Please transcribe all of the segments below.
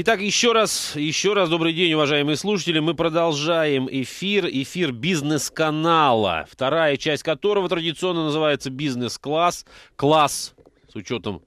Итак, еще раз, еще раз добрый день, уважаемые слушатели. Мы продолжаем эфир, эфир бизнес-канала, вторая часть которого традиционно называется «Бизнес-класс», класс с учетом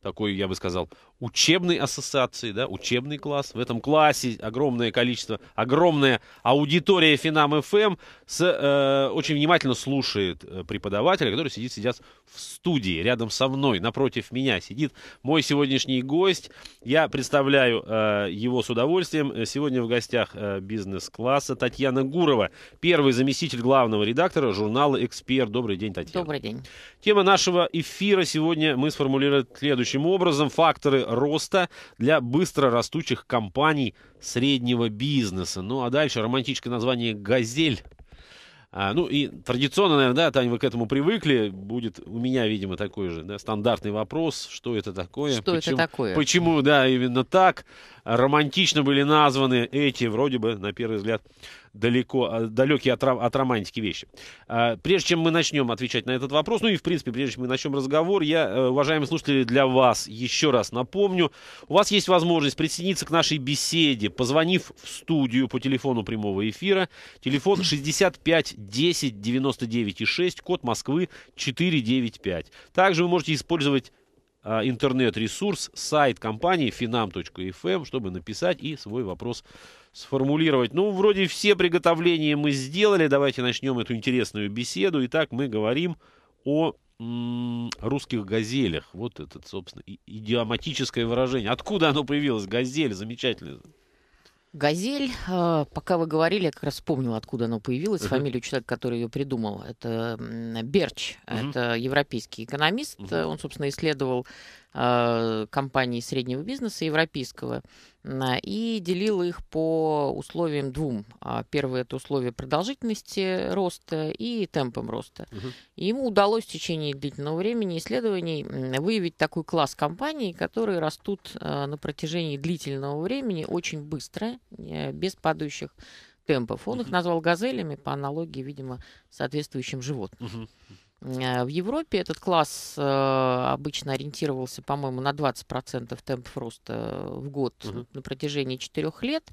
такой, я бы сказал, учебной ассоциации, да, учебный класс. В этом классе огромное количество, огромная аудитория Финам ФМ эм с, э, очень внимательно слушает э, преподавателя, который сидит сейчас в студии рядом со мной, напротив меня сидит мой сегодняшний гость. Я представляю э, его с удовольствием. Сегодня в гостях э, бизнес-класса Татьяна Гурова, первый заместитель главного редактора журнала «Эксперт». Добрый день, Татьяна. Добрый день. Тема нашего эфира сегодня мы сформулировали следующим образом. Факторы роста для быстро растущих компаний среднего бизнеса. Ну а дальше романтическое название «Газель». А, ну и традиционно, наверное, да, Таня, вы к этому привыкли. Будет у меня, видимо, такой же да, стандартный вопрос, что это такое? Что почему, это такое? Почему, да, именно так? романтично были названы эти, вроде бы, на первый взгляд, далеко, а, далекие от, от романтики вещи. А, прежде чем мы начнем отвечать на этот вопрос, ну и, в принципе, прежде чем мы начнем разговор, я, э, уважаемые слушатели, для вас еще раз напомню, у вас есть возможность присоединиться к нашей беседе, позвонив в студию по телефону прямого эфира, телефон 65 10 99 и 6, код Москвы 495. Также вы можете использовать а, интернет-ресурс, сайт компании finam.fm, эм, чтобы написать и свой вопрос сформулировать. Ну, вроде все приготовления мы сделали. Давайте начнем эту интересную беседу. Итак, мы говорим о русских газелях. Вот это, собственно, идиоматическое выражение. Откуда оно появилось? Газель, замечательно. Газель, а, пока вы говорили, я как раз вспомнила, откуда она появилась. Uh-huh. Фамилию человека, который ее придумал, это Берч, uh-huh. это европейский экономист. Uh-huh. Он, собственно, исследовал а, компании среднего бизнеса европейского а, и делила их по условиям двум. А, первое – это условие продолжительности роста и темпом роста. Угу. ему удалось в течение длительного времени исследований выявить такой класс компаний, которые растут а, на протяжении длительного времени очень быстро, без падающих темпов. Он угу. их назвал газелями по аналогии, видимо, соответствующим животным. Угу. Э, в Европе этот класс э, обычно ориентировался, по-моему, на 20% темпов роста в год угу. на протяжении 4 лет.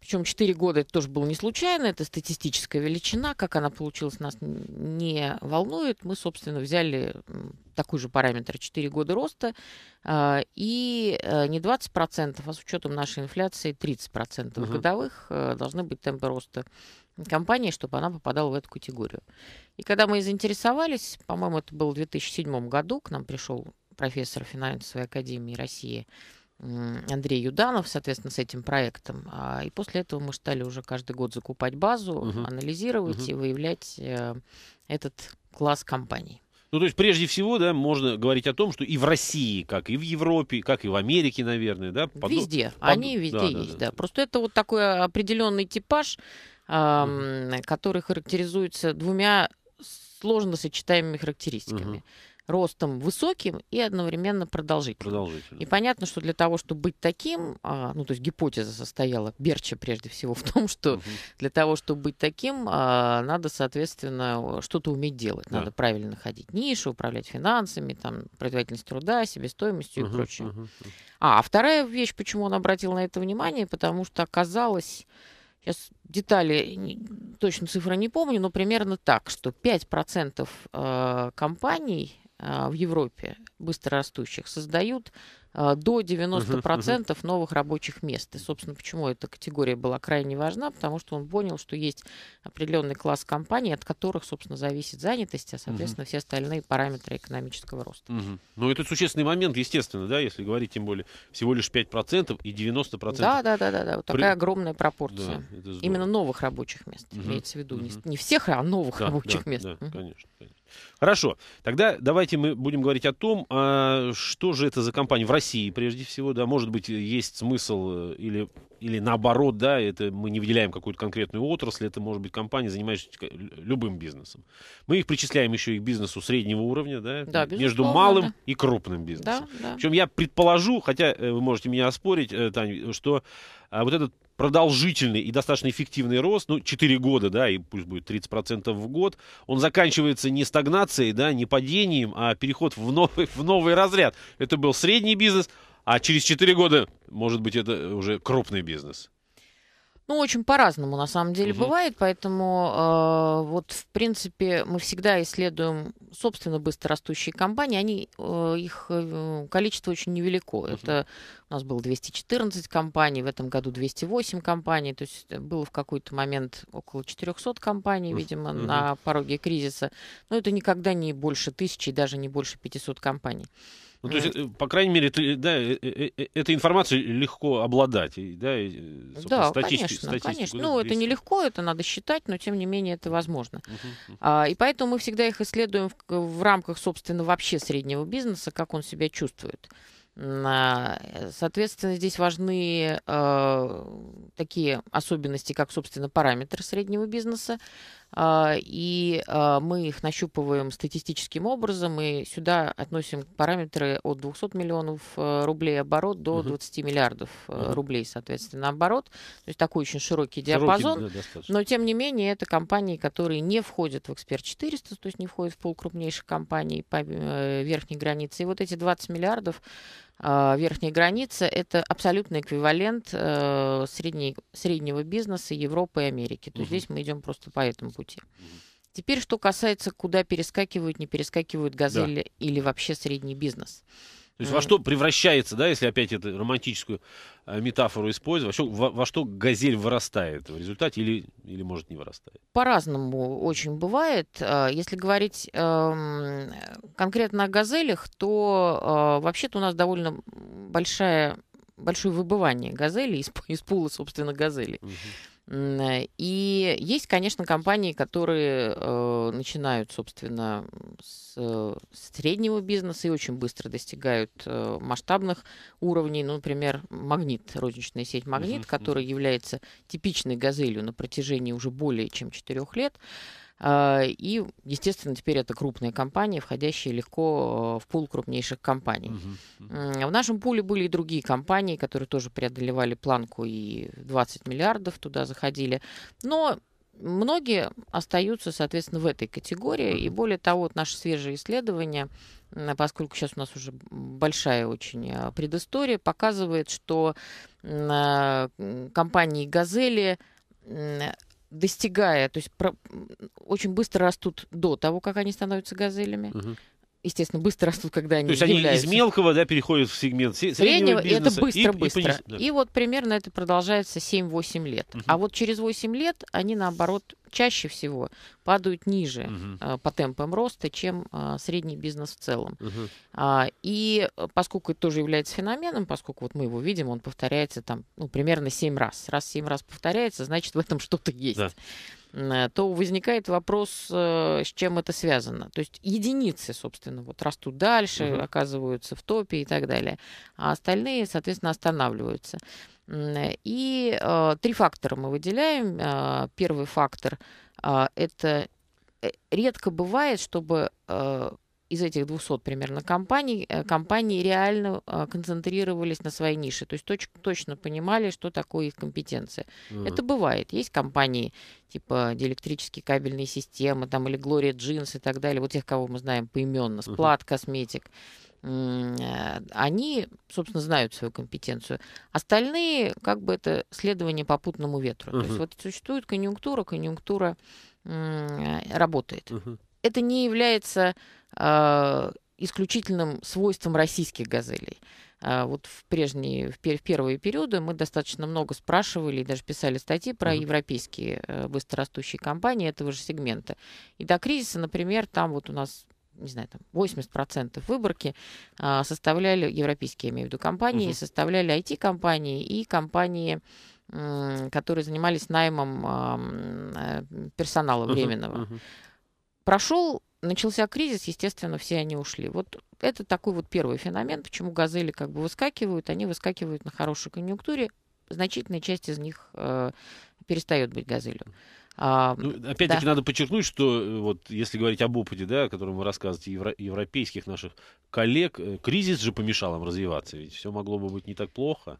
Причем 4 года это тоже было не случайно, это статистическая величина. Как она получилась, нас не волнует. Мы, собственно, взяли такой же параметр 4 года роста э, и не 20%, а с учетом нашей инфляции 30% угу. годовых должны быть темпы роста компании, чтобы она попадала в эту категорию. И когда мы заинтересовались, по-моему, это был 2007 году, к нам пришел профессор финансовой академии России Андрей Юданов, соответственно, с этим проектом. А, и после этого мы стали уже каждый год закупать базу, угу. анализировать угу. и выявлять э, этот класс компаний. Ну, то есть, прежде всего, да, можно говорить о том, что и в России, как и в Европе, как и в Америке, наверное, да? Под... Везде. Под... Они везде да, есть, да, да. да. Просто это вот такой определенный типаж, mm-hmm. который характеризуется двумя сложно сочетаемыми характеристиками. mm Ростом высоким и одновременно продолжительным. продолжительным. И понятно, что для того, чтобы быть таким, а, ну то есть гипотеза состояла Берча прежде всего в том, что угу. для того, чтобы быть таким, а, надо, соответственно, что-то уметь делать. Да. Надо правильно находить нишу, управлять финансами, там, производительность труда, себестоимостью угу, и прочее. Угу. А, а вторая вещь, почему он обратил на это внимание, потому что оказалось сейчас детали, точно цифры не помню, но примерно так, что 5% э, компаний э, в Европе быстро растущих создают Э, до 90% новых рабочих мест. И, собственно, почему эта категория была крайне важна, потому что он понял, что есть определенный класс компаний, от которых, собственно, зависит занятость, а, соответственно, все остальные параметры экономического роста. Угу. Ну, это существенный момент, естественно, да, если говорить, тем более, всего лишь 5% и 90%. Да, да, да, да, да. Вот такая При... огромная пропорция. Да, Именно новых рабочих мест, угу. имеется в виду. Угу. Не, не всех, а новых да, рабочих да, мест. Да, угу. конечно, конечно. Хорошо. Тогда давайте мы будем говорить о том, а что же это за компания в России, прежде всего. Да, может быть, есть смысл э, или, или наоборот, да, это мы не выделяем какую-то конкретную отрасль, это может быть компания, занимающаяся любым бизнесом. Мы их причисляем еще и к бизнесу среднего уровня, да, да между малым да. и крупным бизнесом. Да, да. Причем я предположу, хотя э, вы можете меня оспорить, э, Тань, что а, вот этот продолжительный и достаточно эффективный рост, ну, 4 года, да, и пусть будет 30% в год, он заканчивается не стагнацией, да, не падением, а переход в новый, в новый разряд. Это был средний бизнес, а через 4 года, может быть, это уже крупный бизнес. Ну, очень по-разному на самом деле угу. бывает, поэтому э, вот в принципе мы всегда исследуем, собственно, быстрорастущие компании, они э, их э, количество очень невелико. Угу. Это у нас было 214 компаний, в этом году 208 компаний, то есть э, было в какой-то момент около 400 компаний, видимо, угу. на пороге кризиса. Но это никогда не больше тысячи, и даже не больше 500 компаний. Ну, то есть, э, по крайней мере, ты, да, э, э, этой информацией легко обладать. И, да, и, да статистику, конечно, статистику конечно. Ну, это нелегко, это надо считать, но, тем не менее, это возможно. Uh-huh. А, и поэтому мы всегда их исследуем в, в рамках, собственно, вообще среднего бизнеса, как он себя чувствует. А, соответственно, здесь важны э, такие особенности, как, собственно, параметры среднего бизнеса. А, и а, мы их нащупываем статистическим образом, и сюда относим параметры от 200 миллионов э, рублей оборот до 20 миллиардов э, рублей, соответственно, оборот. То есть такой очень широкий диапазон. Широкий, но, тем не менее, это компании, которые не входят в эксперт 400, то есть не входят в пол крупнейших компаний по э, верхней границе. И вот эти 20 миллиардов а, верхней границы это абсолютный эквивалент э, средней, среднего бизнеса Европы и Америки. То есть угу. здесь мы идем просто по этому пути. Теперь, что касается, куда перескакивают, не перескакивают газели да. или вообще средний бизнес. То есть mm-hmm. во что превращается, да, если опять эту романтическую а, метафору использовать, во что, во, во что газель вырастает в результате или, или может не вырастает? По-разному очень бывает. А, если говорить э, конкретно о газелях, то э, вообще-то у нас довольно большая, большое выбывание газелей из, из пула, собственно, газели. Mm-hmm. Э, и есть, конечно, компании, которые э, начинают, собственно, с э, среднего бизнеса и очень быстро достигают масштабных уровней. Ну, например, магнит, розничная сеть магнит, uh-huh, который является типичной газелью на протяжении уже более чем четырех лет. А, и, естественно, теперь это крупные компании, входящие легко э, в пул крупнейших компаний. Угу. В нашем пуле были и другие компании, которые тоже преодолевали планку и 20 миллиардов туда заходили. Но многие остаются, соответственно, в этой категории. И более того, вот наши свежие исследования, поскольку сейчас у нас уже большая очень э, предыстория, показывает, что э, компании «Газели» достигая, то есть про, очень быстро растут до того, как они становятся газелями. Угу естественно, быстро растут, когда они То есть являются. они из мелкого да, переходят в сегмент среднего, среднего бизнеса. это быстро-быстро. И, быстро. и, и вот примерно это продолжается 7-8 лет. Угу. А вот через 8 лет они, наоборот, чаще всего падают ниже угу. по темпам роста, чем э, средний бизнес в целом. Угу. и э, поскольку это тоже является феноменом, поскольку вот мы его видим, он повторяется там ну, примерно 7 раз. Раз 7 раз повторяется, значит, в этом что-то есть. Да. Э, то возникает вопрос, э, с чем это связано. То есть единицы, собственно, вот растут дальше, угу. оказываются в топе и так далее, а остальные, соответственно, останавливаются. И э, три фактора мы выделяем. Э, первый фактор э, это э, редко бывает, чтобы э, из этих 200 примерно компаний, э, компании реально э, концентрировались на своей нише, то есть точ, точно понимали, что такое их компетенция. Mm-hmm. Это бывает. Есть компании типа диэлектрические кабельные системы там, или Gloria Jeans и так далее, вот тех, кого мы знаем поименно, Сплат, mm-hmm. Косметик э, они, собственно, знают свою компетенцию. Остальные, как бы это следование попутному ветру. Uh -huh. То есть вот существует конъюнктура, конъюнктура работает. Uh -huh это не является э, исключительным свойством российских газелей. А вот в прежние, в, пер, в первые периоды мы достаточно много спрашивали и даже писали статьи про mm-hmm. европейские э, быстрорастущие компании этого же сегмента. И до кризиса, например, там вот у нас не знаю, там 80% выборки э, составляли европейские, я имею в виду, компании, uh-huh. составляли IT-компании и компании, э, которые занимались наймом э, персонала uh-huh, временного. Uh-huh. Прошел, начался кризис, естественно, все они ушли. Вот это такой вот первый феномен, почему газели как бы выскакивают. Они выскакивают на хорошей конъюнктуре. Значительная часть из них э, перестает быть газелью. А, ну, опять-таки да. надо подчеркнуть, что э, вот если говорить об опыте, да, о котором вы рассказываете евро- европейских наших коллег, э, кризис же помешал им развиваться, ведь все могло бы быть не так плохо.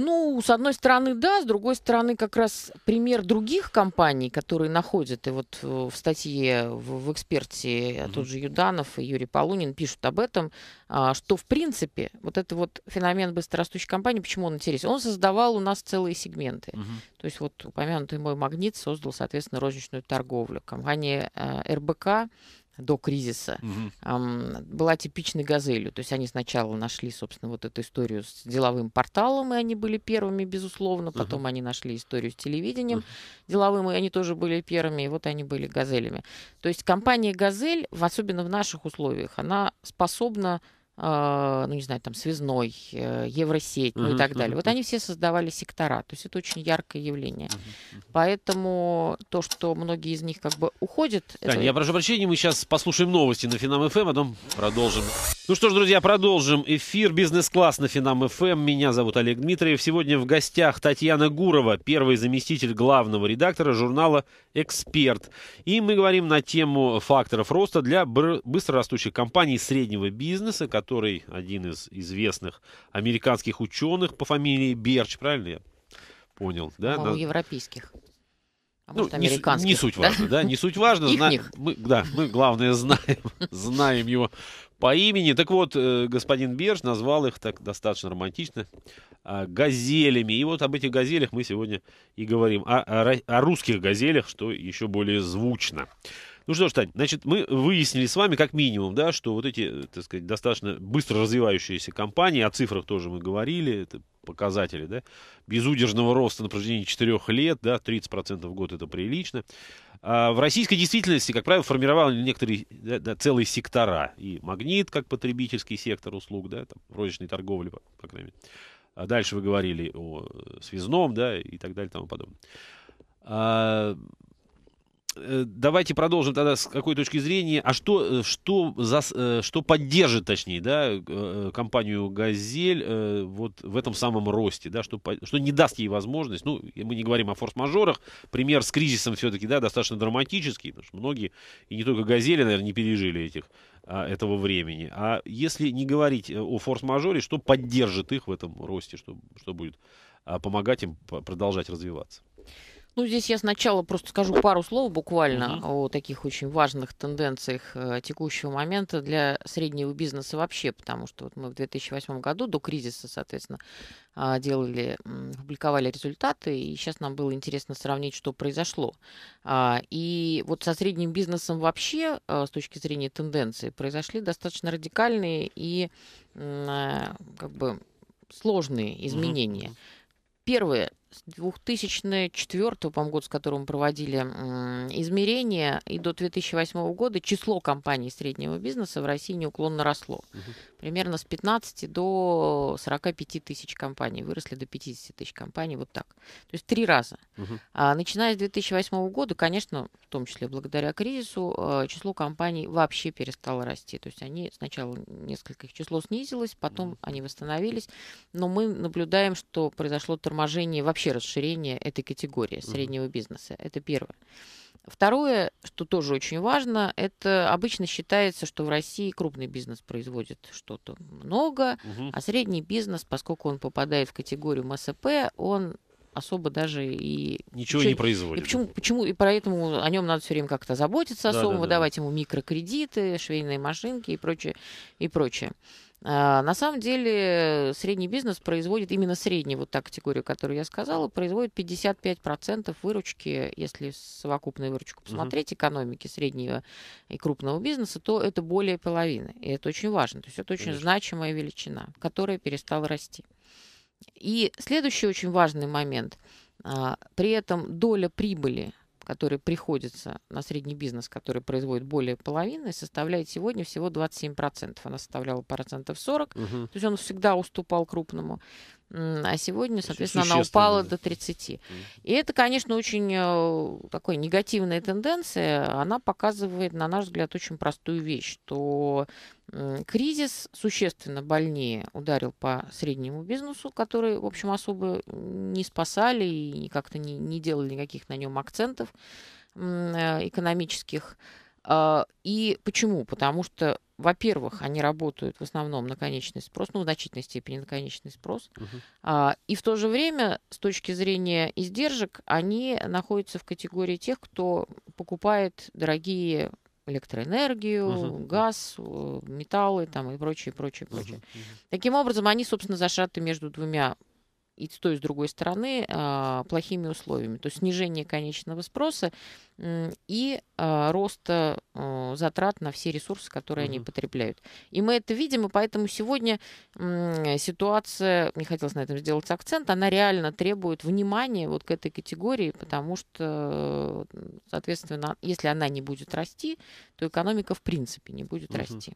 Ну, с одной стороны, да, с другой стороны, как раз пример других компаний, которые находят, и вот э, в статье в, в «Эксперте» а тот же Юданов и Юрий Полунин пишут об этом, а, что, в принципе, вот этот вот феномен быстрорастущей компании, почему он интересен? Он создавал у нас целые сегменты. mm То есть вот упомянутый мой «Магнит» создал, соответственно, розничную торговлю. Компания э, РБК до кризиса, угу. эм, была типичной газелью. То есть они сначала нашли, собственно, вот эту историю с деловым порталом, и они были первыми, безусловно. Потом угу. они нашли историю с телевидением угу. деловым, и они тоже были первыми, и вот они были газелями. То есть компания «Газель», особенно в наших условиях, она способна а, ну, не знаю, там, связной, э, Евросеть, ну, uh -huh, и так далее. Uh -huh. Вот они все создавали сектора. То есть это очень яркое явление. Uh -huh. Поэтому то, что многие из них как бы уходят... Таня, это... я прошу прощения, мы сейчас послушаем новости на Финам ФМ, эм, а потом продолжим. Ну что ж, друзья, продолжим эфир «Бизнес-класс» на Финам ФМ. Эм. Меня зовут Олег Дмитриев. Сегодня в гостях Татьяна Гурова, первый заместитель главного редактора журнала «Эксперт». И мы говорим на тему факторов роста для быстрорастущих компаний среднего бизнеса, которые который один из известных американских ученых по фамилии Берч, правильно я понял? Да? По-моему, На... европейских. А ну, может, не, не суть важно, да, да не суть важно. Зна... Мы, да, мы главное знаем, знаем его по имени. Так вот, э, господин Берж назвал их так достаточно романтично а, газелями. И вот об этих газелях мы сегодня и говорим. О, а, о, о русских газелях, что еще более звучно. Ну что ж, Тань, значит, мы выяснили с вами как минимум, да, что вот эти, э, так сказать, достаточно быстро развивающиеся компании, о цифрах тоже мы говорили, это показатели, да, безудержного роста на протяжении 4 лет, да, 30% в год это прилично. А в российской действительности, как правило, формировали некоторые да, да, целые сектора. И магнит, как потребительский сектор услуг, да, там, розничной торговли, по, по крайней мере. А дальше вы говорили о э, связном, да, и так далее и тому подобное. А, Э, давайте продолжим тогда с какой точки зрения. А что, э, что, за, э, что поддержит, точнее, да, компанию «Газель» вот в этом самом росте, да, что, что не даст ей возможность, ну, мы не говорим о форс-мажорах, пример с кризисом все-таки, да, достаточно драматический, потому что многие, и не только «Газели», наверное, не пережили этих, а, этого времени. А если не говорить о форс-мажоре, что поддержит их в этом росте, что, что будет а, помогать им продолжать развиваться? Ну, здесь я сначала просто скажу пару слов буквально угу. о таких очень важных тенденциях э, текущего момента для среднего бизнеса вообще, потому что вот мы в 2008 году до кризиса, соответственно, а, делали, публиковали результаты, и сейчас нам было интересно сравнить, что произошло. А, и вот со средним бизнесом вообще, а, с точки зрения тенденции, произошли достаточно радикальные и э, как бы сложные изменения. Угу. Первое, с 2004 по год, с которым проводили измерения, и до 2008 года число компаний среднего бизнеса в России неуклонно росло. Примерно с 15 до 45 тысяч компаний, выросли до 50 тысяч компаний, вот так. То есть три раза. А, начиная с 2008 года, конечно, в том числе благодаря кризису, а, число компаний вообще перестало расти. То есть они сначала несколько их число снизилось, потом они восстановились, но мы наблюдаем, что произошло торможение вообще вообще расширение этой категории среднего угу. бизнеса. Это первое. Второе, что тоже очень важно, это обычно считается, что в России крупный бизнес производит что-то много, угу. а средний бизнес, поскольку он попадает в категорию МСП, он особо даже и... Ничего почему, не производит. И почему, почему, и поэтому о нем надо все время как-то заботиться да, особо, да, да. выдавать ему микрокредиты, швейные машинки и прочее, и прочее. А, на самом деле средний бизнес производит именно среднюю вот та категорию, которую я сказала, производит 55% выручки, если совокупную выручку посмотреть, угу. экономики среднего и крупного бизнеса, то это более половины. И это очень важно. То есть это очень Конечно. значимая величина, которая перестала расти. И следующий очень важный момент. А, при этом доля прибыли который приходится на средний бизнес, который производит более половины, составляет сегодня всего 27%. Она составляла процентов 40. Угу. То есть он всегда уступал крупному а сегодня, соответственно, она упала до 30. И это, конечно, очень э, такой негативная тенденция. Она показывает, на наш взгляд, очень простую вещь, что кризис существенно больнее ударил по среднему бизнесу, который, в общем, особо не спасали и как-то не, не делали никаких на нем акцентов э, экономических. А, и почему? Потому что во-первых, они работают в основном на конечный спрос, ну, в значительной степени на конечный спрос. Угу. А, и в то же время, с точки зрения издержек, они находятся в категории тех, кто покупает дорогие электроэнергию, угу. газ, э, металлы там, и прочее, прочее, прочее. Угу. Таким образом, они, собственно, зашаты между двумя и с той, и с другой стороны а, плохими условиями. То есть снижение конечного спроса и а, рост а, затрат на все ресурсы, которые угу. они потребляют. И мы это видим, и поэтому сегодня ситуация, не хотелось на этом сделать акцент, она реально требует внимания вот к этой категории, потому что, соответственно, если она не будет расти, то экономика в принципе не будет угу. расти.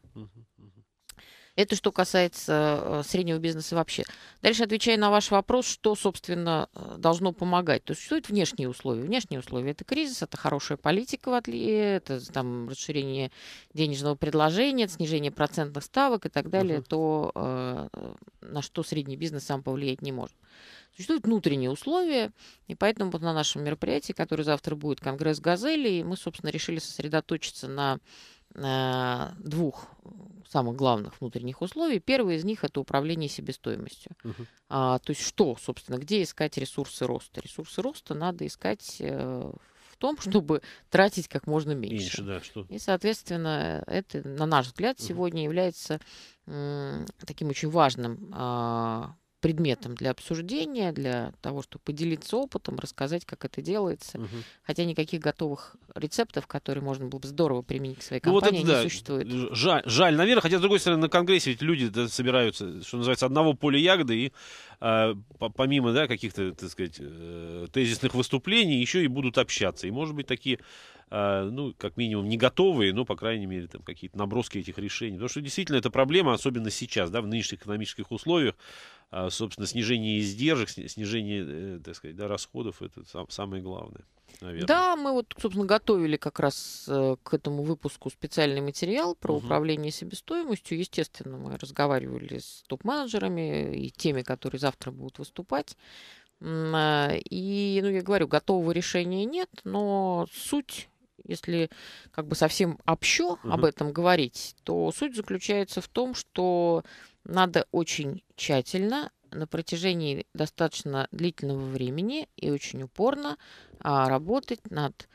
Это что касается э, среднего бизнеса вообще. Дальше, отвечая на ваш вопрос, что, собственно, э, должно помогать. То существуют внешние условия. Внешние условия – это кризис, это хорошая политика в отле, это там, расширение денежного предложения, это снижение процентных ставок и так далее, угу. то, э, на что средний бизнес сам повлиять не может. Существуют внутренние условия, и поэтому вот на нашем мероприятии, которое завтра будет Конгресс Газели, мы, собственно, решили сосредоточиться на Э, двух самых главных внутренних условий. Первое из них это управление себестоимостью. Угу. А, то есть что, собственно, где искать ресурсы роста? Ресурсы роста надо искать э, в том, чтобы тратить как можно меньше. меньше да, что... И, соответственно, это, на наш взгляд, угу. сегодня является э, таким очень важным э, предметом для обсуждения, для того, чтобы поделиться опытом, рассказать, как это делается. Угу. Хотя никаких готовых рецептов, которые можно было бы здорово применить к своей компании, ну, вот это, не существует. Жаль, жаль, наверное. Хотя, с другой стороны, на Конгрессе ведь люди собираются, что называется, одного поля ягоды, и э, помимо да, каких-то, так сказать, э, тезисных выступлений, еще и будут общаться. И, может быть, такие а, ну, как минимум, не готовые, но, по крайней мере, там какие-то наброски этих решений. Потому что действительно это проблема, особенно сейчас, да, в нынешних экономических условиях, а, собственно, снижение издержек, снижение, э, так сказать, да, расходов, это самое главное. Наверное. Да, мы вот, собственно, готовили как раз э, к этому выпуску специальный материал про угу. управление себестоимостью. Естественно, мы разговаривали с топ-менеджерами и теми, которые завтра будут выступать. А, и, ну, я говорю, готового решения нет, но суть если как бы совсем общо угу. об этом говорить, то суть заключается в том, что надо очень тщательно на протяжении достаточно длительного времени и очень упорно а, работать над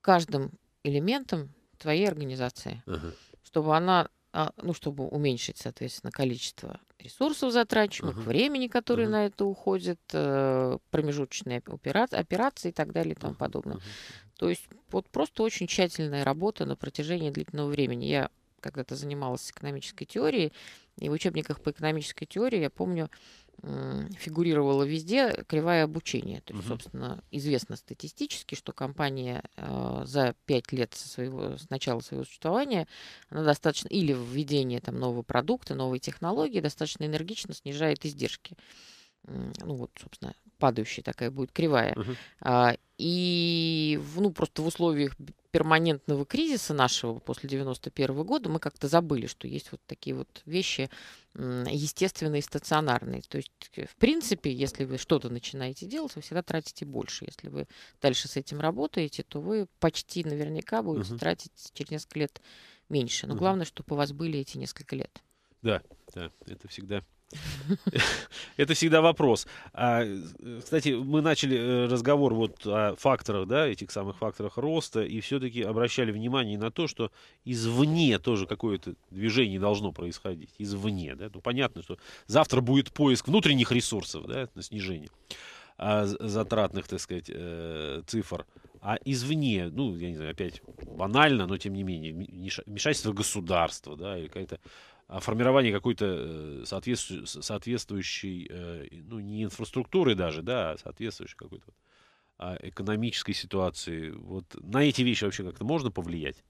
каждым элементом твоей организации, uh-huh. чтобы она, а, ну, чтобы уменьшить, соответственно, количество ресурсов затраченных, uh-huh. времени, которое uh-huh. на это уходит, э, промежуточные опера- операции и так далее и тому подобное. Uh-huh. То есть вот просто очень тщательная работа на протяжении длительного времени. Я когда-то занималась экономической теорией, и в учебниках по экономической теории, я помню, фигурировала везде кривая обучения. То есть, угу. собственно, известно статистически, что компания э, за пять лет со своего, с начала своего существования, она достаточно, или введение там, нового продукта, новой технологии, достаточно энергично снижает издержки. Ну вот, собственно, падающая такая будет кривая. Угу. А, и ну, просто в условиях перманентного кризиса нашего после 91 -го года мы как-то забыли, что есть вот такие вот вещи естественные и стационарные. То есть, э, в принципе, если вы что-то начинаете делать, вы всегда тратите больше. Если вы дальше с этим работаете, то вы почти наверняка будете угу. тратить через несколько лет меньше. Но угу. главное, чтобы у вас были эти несколько лет. Да, да, это всегда это всегда вопрос. А, кстати, мы начали э, разговор вот о факторах, да, этих самых факторах роста, и все-таки обращали внимание на то, что извне тоже какое-то движение должно происходить. Извне, да. Ну, понятно, что завтра будет поиск внутренних ресурсов, да, на снижение а, затратных, так сказать, э, цифр. А извне, ну, я не знаю, опять банально, но тем не менее, вмешательство государства, да, или какая-то формирование какой-то э, соответствующей, соответствующей, э, ну, не инфраструктуры даже, да, а соответствующей какой-то а, экономической ситуации. Вот на эти вещи вообще как-то можно повлиять?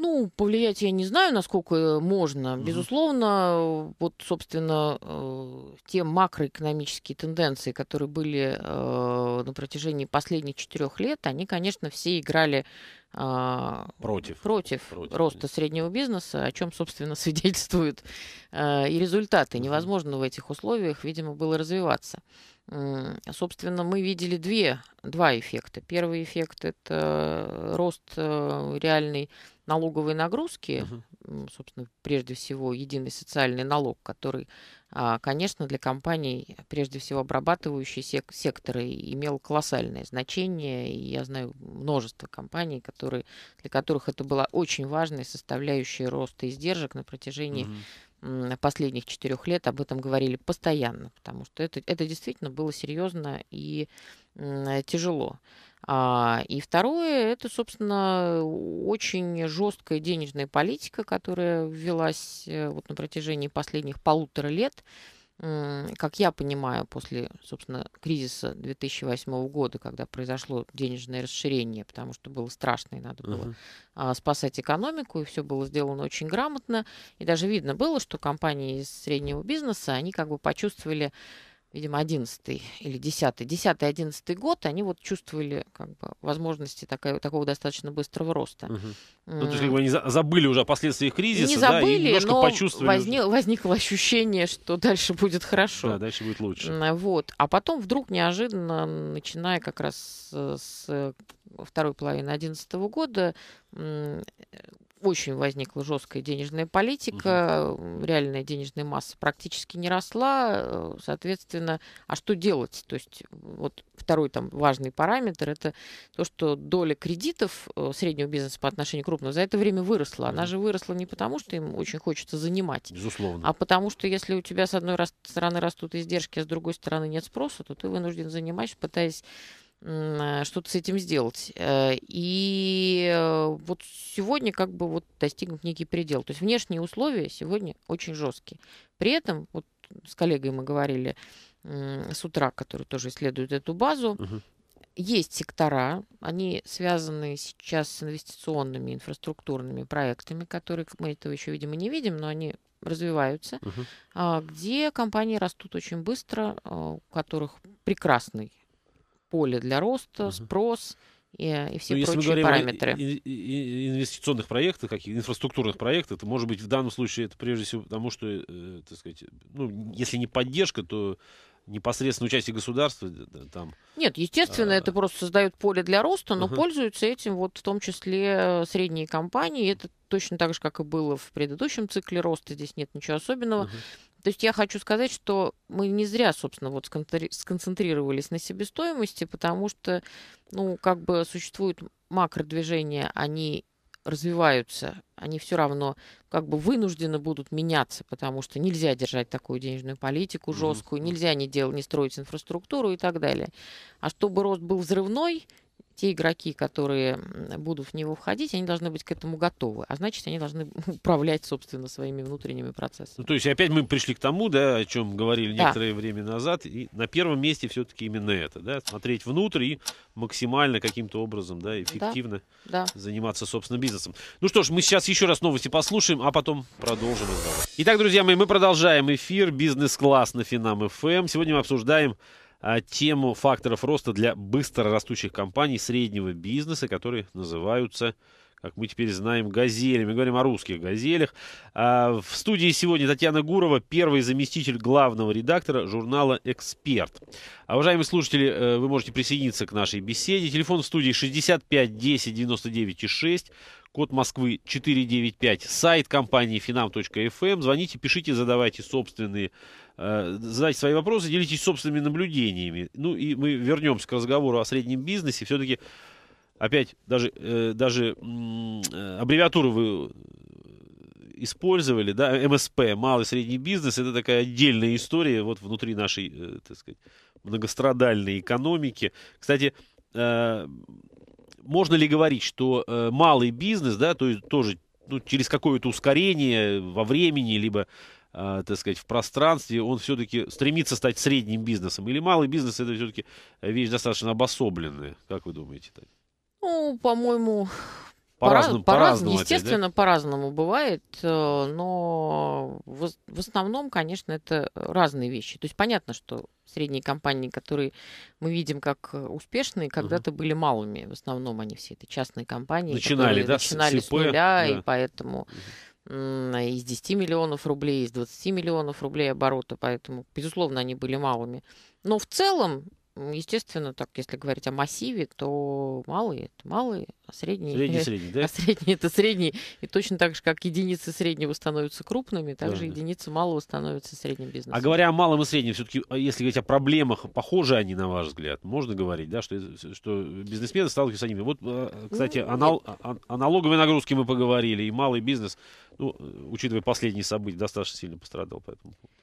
Ну, повлиять я не знаю, насколько э, можно. Mm-hmm. Безусловно, вот, собственно, э, те макроэкономические тенденции, которые были э, на протяжении последних четырех лет, они, конечно, все играли а, против, против, против роста среднего бизнеса, о чем, собственно, свидетельствуют и результаты. Невозможно в этих условиях, видимо, было развиваться. А, собственно, мы видели две, два эффекта. Первый эффект – это рост э, реальной налоговой нагрузки, угу. собственно, прежде всего, единый социальный налог, который, а, конечно, для компаний, прежде всего, обрабатывающие сек- секторы, имел колоссальное значение. И я знаю множество компаний, которые, для которых это была очень важная составляющая роста издержек на протяжении угу последних четырех лет об этом говорили постоянно, потому что это, это действительно было серьезно и тяжело. А, и второе, это, собственно, очень жесткая денежная политика, которая велась э, вот на протяжении последних полутора лет, как я понимаю, после, собственно, кризиса 2008 года, когда произошло денежное расширение, потому что было страшно и надо было uh-huh. спасать экономику, и все было сделано очень грамотно, и даже видно было, что компании из среднего бизнеса, они как бы почувствовали видимо, 11 или 10, 10 11 год, они вот чувствовали как бы, возможности такая, такого достаточно быстрого роста. Угу. Ну, то есть, как бы они забыли уже о последствиях кризиса, не забыли, да, и немножко но почувствовали. Возник, возникло ощущение, что дальше будет хорошо. Да, дальше будет лучше. Вот. А потом вдруг неожиданно, начиная как раз с э, второй половины 2011 года, очень возникла жесткая денежная политика, угу. реальная денежная масса практически не росла, э, соответственно, а что делать? То есть вот второй там важный параметр это то, что доля кредитов э, среднего бизнеса по отношению к крупному за это время выросла. Она же выросла не потому, что им очень хочется занимать, безусловно, а потому что если у тебя с одной стороны растут издержки, а с другой стороны нет спроса, то ты вынужден занимать, пытаясь Э, что-то с этим сделать. Э, и э, вот сегодня как бы вот достигнут некий предел. То есть внешние условия сегодня очень жесткие. При этом, вот с коллегой мы говорили с утра, который тоже исследует эту базу, угу. есть сектора, они связаны сейчас с инвестиционными инфраструктурными проектами, которые мы этого еще, видимо, не видим, но они развиваются, угу. где компании растут очень быстро, а, у которых прекрасный поле для роста, угу. спрос и, и все Но ну, прочие если мы параметры. О инвестиционных проектах, каких, инфраструктурных проектах, то, может быть, в данном случае это прежде всего потому, что, э, так сказать, ну, если не поддержка, то непосредственно участие государства э, там. Нет, естественно, а... это просто создает поле для роста, но uh-huh. пользуются этим вот в том числе э, средние компании. Это точно так же, как и было в предыдущем цикле роста. Здесь нет ничего особенного. Uh-huh. То есть я хочу сказать, что мы не зря, собственно, вот сконцентрировались на себестоимости, потому что, ну, как бы существуют макродвижения, они развиваются, они все равно как бы вынуждены будут меняться, потому что нельзя держать такую денежную политику жесткую, нельзя не, делать, не строить инфраструктуру и так далее. А чтобы рост был взрывной, те игроки, которые будут в него входить, они должны быть к этому готовы. А значит, они должны управлять, собственно, своими внутренними ну, процессами. Ну, то есть опять мы пришли к тому, да, о чем говорили да. некоторое время назад. И на первом месте все-таки именно это, да, смотреть внутрь и максимально каким-то образом, да, эффективно да. заниматься, собственным бизнесом. Ну что ж, мы сейчас еще раз новости послушаем, а потом продолжим Итак, друзья мои, мы продолжаем эфир «Бизнес-класс» на Финам ФМ. Эм. Сегодня мы обсуждаем а, тему факторов роста для быстро растущих компаний среднего бизнеса, которые называются как мы теперь знаем, газели. Мы говорим о русских газелях. А, в студии сегодня Татьяна Гурова, первый заместитель главного редактора журнала «Эксперт». А, уважаемые слушатели, э, вы можете присоединиться к нашей беседе. Телефон в студии 65 10 99 6, код Москвы 495, сайт компании finam.fm. Эм. Звоните, пишите, задавайте собственные э, задайте свои вопросы, делитесь собственными наблюдениями. Ну и мы вернемся к разговору о среднем бизнесе. Все-таки опять даже, э, даже э, аббревиатуру вы э, использовали, да, МСП, малый и средний бизнес, это такая отдельная история вот внутри нашей, э, так сказать, многострадальной экономики. Кстати, э, можно ли говорить, что э, малый бизнес, да, то есть тоже ну, через какое-то ускорение во времени, либо э, так сказать, в пространстве, он все-таки стремится стать средним бизнесом? Или малый бизнес это все-таки э, вещь достаточно обособленная? Как вы думаете, Таня? Ну, по-моему, по-разному, по по-разному естественно, опять, да? по-разному бывает, э, но в, в основном, конечно, это разные вещи. То есть понятно, что средние компании, которые мы видим как успешные, когда-то угу. были малыми. В основном они все это частные компании. Начинали, да? Начинали с, с нуля, да. и поэтому... Э, из 10 миллионов рублей, из 20 миллионов рублей оборота, поэтому, безусловно, они были малыми. Но в целом Естественно, так, если говорить о массиве, то малые это малые, а средние... Средний, э, средний, да? А средние это средние. И точно так же, как единицы среднего становятся крупными, также да, единицы да. малого становятся средним бизнесом. А говоря о малом и среднем, все-таки, а если говорить о проблемах, похожи они, на ваш взгляд? Можно говорить, да, что, что бизнесмены сталкиваются с ними? Вот, э, кстати, ну, о, нал, о, о налоговой нагрузке мы поговорили, и малый бизнес, ну, э, учитывая последние события, достаточно сильно пострадал по этому поводу.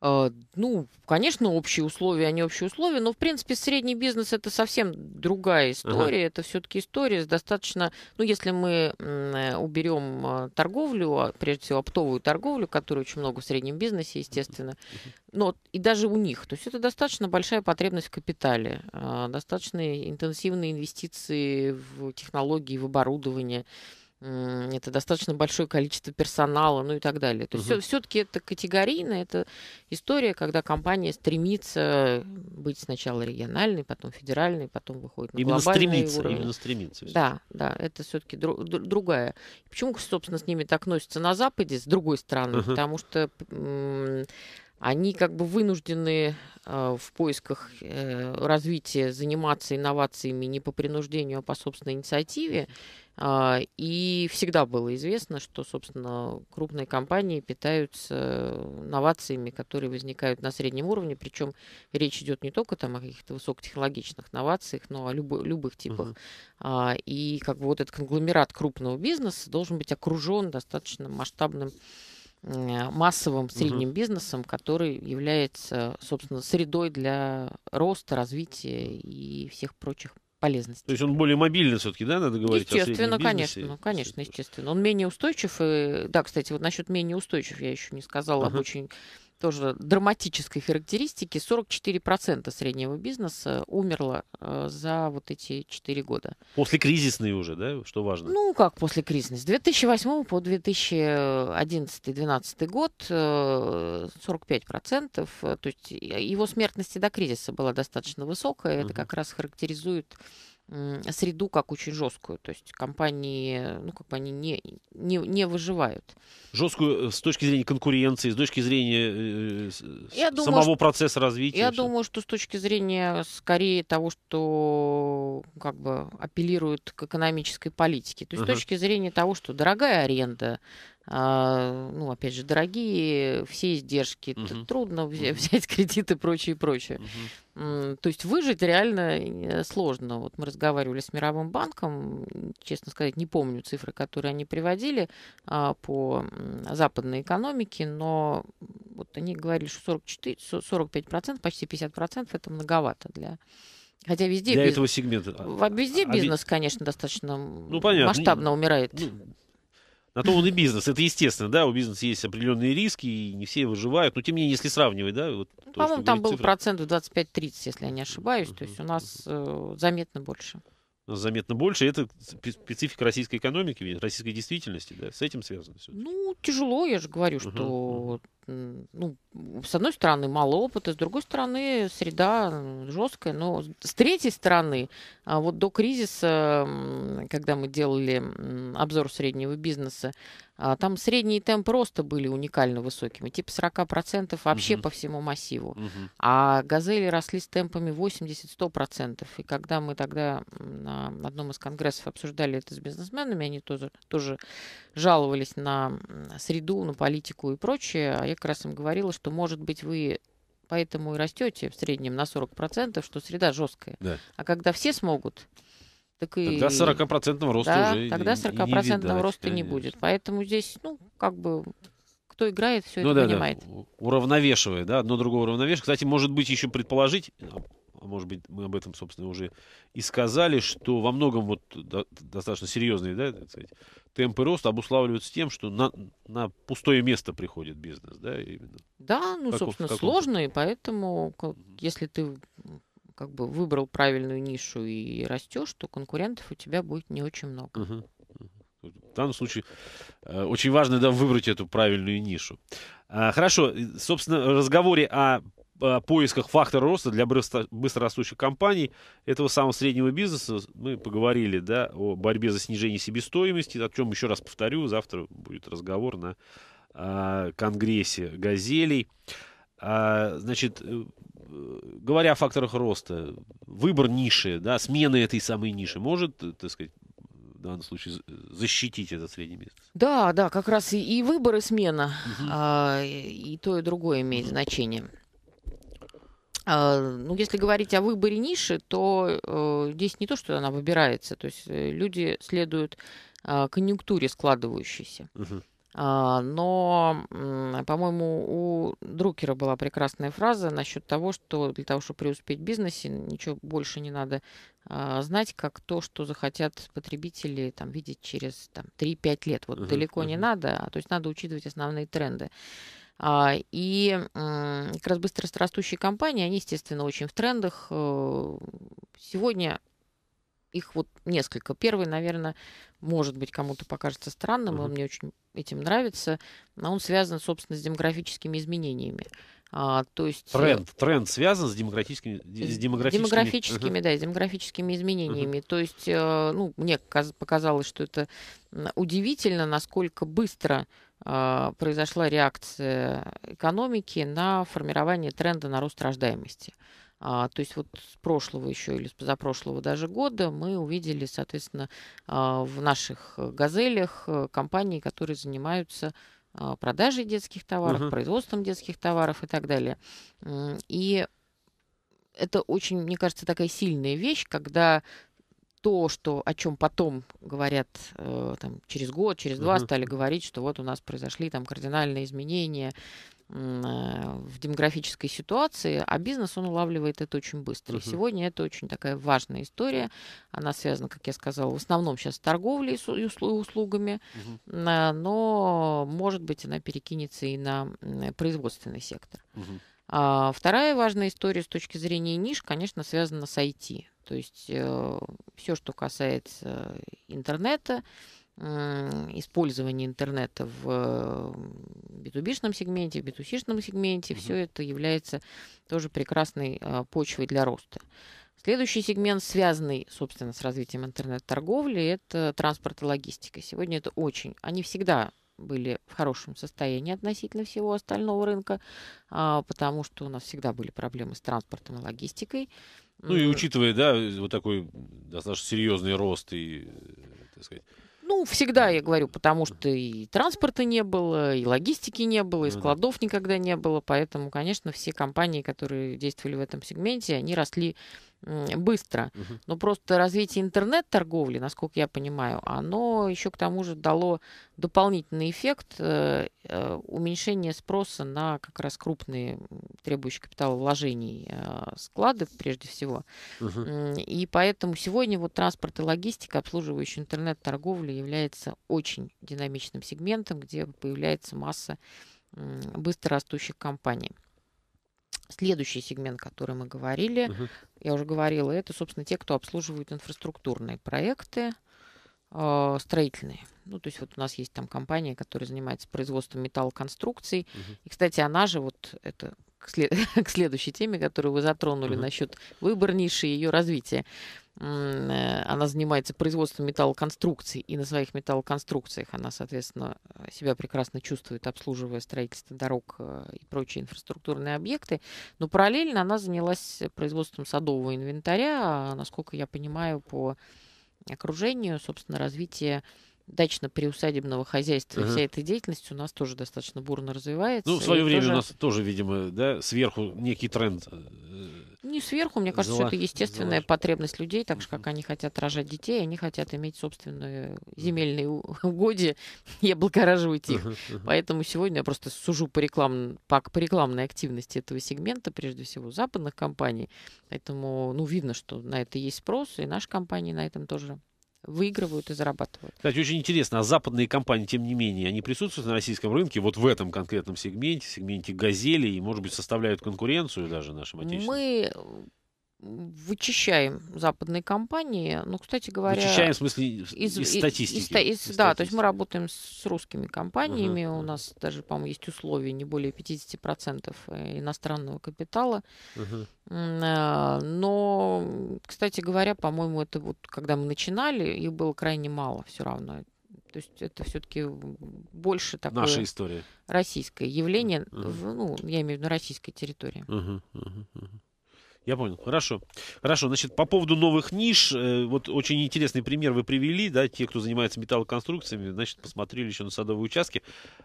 А, ну, конечно, общие условия, они общие условия, но, в принципе, средний бизнес это совсем другая история. Это все-таки история с достаточно, ну, если мы э, уберем а, торговлю, а, прежде всего оптовую торговлю, которой очень много в среднем бизнесе, естественно, но и даже у них, то есть это достаточно большая потребность в капитале, э, достаточно интенсивные инвестиции в технологии, в оборудование это достаточно большое количество персонала, ну и так далее. То угу. есть все-таки это категорийно, это история, когда компания стремится быть сначала региональной, потом федеральной, потом выходит на именно глобальный стремится, уровень. Именно стремится. Да, да, это все-таки дру- другая. Почему, собственно, с ними так носятся на Западе, с другой стороны? Угу. Потому что они как бы вынуждены э, в поисках э, развития заниматься инновациями не по принуждению, а по собственной инициативе. А, и всегда было известно, что, собственно, крупные компании питаются новациями, которые возникают на среднем уровне. Причем речь идет не только там о каких-то высокотехнологичных новациях, но о люб- любых типах. Uh-huh. И как бы вот этот конгломерат крупного бизнеса должен быть окружен достаточно масштабным массовым средним uh-huh. бизнесом, который является, собственно, средой для роста, развития и всех прочих полезности. То есть он более мобильный все-таки, да, надо говорить? Естественно, конечно, ну, конечно, естественно. Он менее устойчив. И... Э, да, кстати, вот насчет менее устойчив я еще не сказала uh-huh. очень тоже драматической характеристики, 44% среднего бизнеса умерло э, за вот эти 4 года. После кризисной уже, да? Что важно? Ну, как после кризисные? С 2008 по 2011-2012 год 45%. Э, э, то есть его смертности до кризиса была достаточно высокая. Это угу. как раз характеризует среду как очень жесткую. То есть компании, ну, как бы они не, не, не выживают. Жесткую э, с точки зрения конкуренции, с точки зрения э, э я самого думаю, процесса развития. Я думаю, что с точки зрения скорее того, что как бы апеллируют к экономической политике. То есть uh-huh. с точки зрения того, что дорогая аренда, а, ну, опять же, дорогие, все издержки, угу. трудно взять, взять кредит и прочее, и прочее. Угу. То есть выжить реально э, сложно. Вот мы разговаривали с Мировым банком, честно сказать, не помню цифры, которые они приводили а, по западной экономике, но вот они говорили, что 44, 45%, почти 50% это многовато для Хотя везде для бизнес, этого сегмента. А, везде а, бизнес, а, конечно, достаточно ну, масштабно ну, умирает. Ну, на то он и бизнес. Это естественно, да, у бизнеса есть определенные риски, и не все выживают. Но тем не менее, если сравнивать, да, вот ну, По-моему, там был цифра... процентов 25-30, если я не ошибаюсь. То есть у нас э, заметно больше. Заметно больше. Это специфика российской экономики, российской действительности, да, с этим связано все. Ну, тяжело, я же говорю, uh-huh. что ну, с одной стороны, мало опыта, с другой стороны, среда жесткая, но с третьей стороны, а вот до кризиса, когда мы делали обзор среднего бизнеса, а, там средние темпы роста были уникально высокими, типа 40% вообще угу. по всему массиву. Угу. А газели росли с темпами 80-100%. И когда мы тогда на одном из конгрессов обсуждали это с бизнесменами, они тоже, тоже жаловались на среду, на политику и прочее. А я как раз им говорила, что, может быть, вы поэтому и растете в среднем на 40%, что среда жесткая. Да. А когда все смогут, так и... Тогда 40% роста да, уже тогда 40% не видать, роста конечно. не будет. Поэтому здесь, ну, как бы кто играет, все ну, это да, понимает. Да. Уравновешивая, да, одно другое уравновешивает. Кстати, может быть, еще предположить, а может быть, мы об этом, собственно, уже и сказали, что во многом вот достаточно серьезные, да, так сказать, темпы роста обуславливаются тем, что на, на пустое место приходит бизнес, да, именно. Да, ну, как, собственно, как сложно, и поэтому, как, если ты как бы выбрал правильную нишу и растешь, то конкурентов у тебя будет не очень много. Угу. В данном случае э, очень важно да, выбрать эту правильную нишу. А, хорошо, собственно, в разговоре о Э, поисках фактора роста для быстрорастущих компаний, этого самого среднего бизнеса, мы поговорили, да, о борьбе за снижение себестоимости, о чем еще раз повторю, завтра будет разговор на а, Конгрессе «Газелей». А, значит, э, говоря о факторах роста, выбор ниши, да, смена этой самой ниши может, так сказать, в данном случае защитить этот средний бизнес. Да, да, как раз и, и выбор, и смена, угу. а, и то, и другое имеет значение. А, ну, если говорить о выборе ниши, то э, здесь не то, что она выбирается, то есть э, люди следуют а, конъюнктуре складывающейся. Угу. Но, по-моему, у Друкера была прекрасная фраза насчет того, что для того, чтобы преуспеть в бизнесе, ничего больше не надо знать, как то, что захотят потребители там, видеть через там, 3-5 лет. Вот uh-huh, далеко uh-huh. не надо, а то есть надо учитывать основные тренды. А, и как раз быстрорастущие компании, они, естественно, очень в трендах. Э, сегодня их вот несколько. Первый, наверное, может быть, кому-то покажется странным, mm-hmm. он мне очень этим нравится, но он связан, собственно, с демографическими изменениями. А, то есть... Э, тренд, тренд связан с демографическими... С демографическими, демографическими да, с демографическими изменениями. То есть, э, ну, мне показалось, что это удивительно, насколько быстро а, произошла реакция экономики на формирование тренда на рост рождаемости. А, то есть вот с прошлого еще или с позапрошлого даже года мы увидели, соответственно, а, в наших э, «Газелях» компании, которые занимаются а, продажей детских товаров, угу. производством детских товаров и так далее. И это очень, мне кажется, такая сильная вещь, когда то, что, о чем потом говорят э, там, через год, через два, угу. стали говорить, что вот у нас произошли там кардинальные изменения Э, в демографической ситуации, а бизнес он улавливает это очень быстро. Uh-huh. И сегодня это очень такая важная история. Она связана, как я сказала, в основном сейчас с торговлей и услугами, uh-huh. но, может быть, она перекинется и на э, производственный сектор. Uh-huh. А вторая важная история с точки зрения ниш, конечно, связана с IT. То есть э, все, что касается интернета, использование интернета в э, битубишном сегменте, в битусишном сегменте, угу. все это является тоже прекрасной а, почвой для роста. Следующий сегмент, связанный, собственно, с развитием интернет-торговли, это транспорт и логистика. Сегодня это очень, они всегда были в хорошем состоянии относительно всего остального рынка, а, потому что у нас всегда были проблемы с транспортом и логистикой. Ну и учитывая, да, вот такой достаточно серьезный рост и, э, так сказать, ну, всегда, я говорю, потому что и транспорта не было, и логистики не было, и ну складов никогда не было. Поэтому, конечно, все компании, которые действовали в этом сегменте, они росли быстро. Угу. Но просто развитие интернет-торговли, насколько я понимаю, оно еще к тому же дало дополнительный эффект э, э, уменьшения спроса на как раз крупные требующие капитала вложений э, склады прежде всего. Угу. И поэтому сегодня вот транспорт и логистика, обслуживающая интернет-торговлю, является очень динамичным сегментом, где появляется масса быстро растущих компаний. Следующий сегмент, который мы говорили, угу. я уже говорила, это, собственно, те, кто обслуживают инфраструктурные проекты э, строительные. Ну, то есть вот у нас есть там компания, которая занимается производством металлоконструкций. Угу. И, кстати, она же вот это к, след... к следующей теме, которую вы затронули mm-hmm. насчет выбор и ее развития. Э, она занимается производством металлоконструкций, и на своих металлоконструкциях она, соответственно, э, себя прекрасно чувствует, обслуживая строительство дорог э, и прочие инфраструктурные объекты. Но параллельно она занялась производством садового инвентаря, а, насколько я понимаю, по окружению, собственно, развитие дачно-приусадебного хозяйства, uh-huh. вся эта деятельность у нас тоже достаточно бурно развивается. Ну, в свое время тоже... у нас тоже, видимо, да, сверху некий тренд. Э, Не сверху, мне кажется, Зала... что это естественная Зала... потребность людей, так же, как они хотят рожать детей, они хотят иметь собственные земельные угодья и облагораживать их. uh-huh. Поэтому сегодня я просто сужу по, реклам... по, по рекламной активности этого сегмента, прежде всего, западных компаний. Поэтому, ну, видно, что на это есть спрос, и наши компании на этом тоже выигрывают и зарабатывают. Кстати, очень интересно, а западные компании, тем не менее, они присутствуют на российском рынке, вот в этом конкретном сегменте, сегменте «Газели», и, может быть, составляют конкуренцию даже нашим отечественным? Мы вычищаем западные компании. Ну, кстати говоря... Вычищаем в смысле из, из, статистики. Из, из, да, из да, то есть мы работаем с, с русскими компаниями. Угу. У нас даже, по-моему, есть условия не более 50% э, иностранного капитала. Угу. Но, кстати говоря, по-моему, это вот когда мы начинали, их было крайне мало все равно. То есть это все-таки больше такое... Наша история. Российское явление. Угу. Ну, я имею в виду российской территории. Угу, угу, угу. Я понял. Хорошо. Хорошо. Значит, по поводу новых ниш, э, вот очень интересный пример вы привели, да, те, кто занимается металлоконструкциями, значит, посмотрели еще на садовые участки.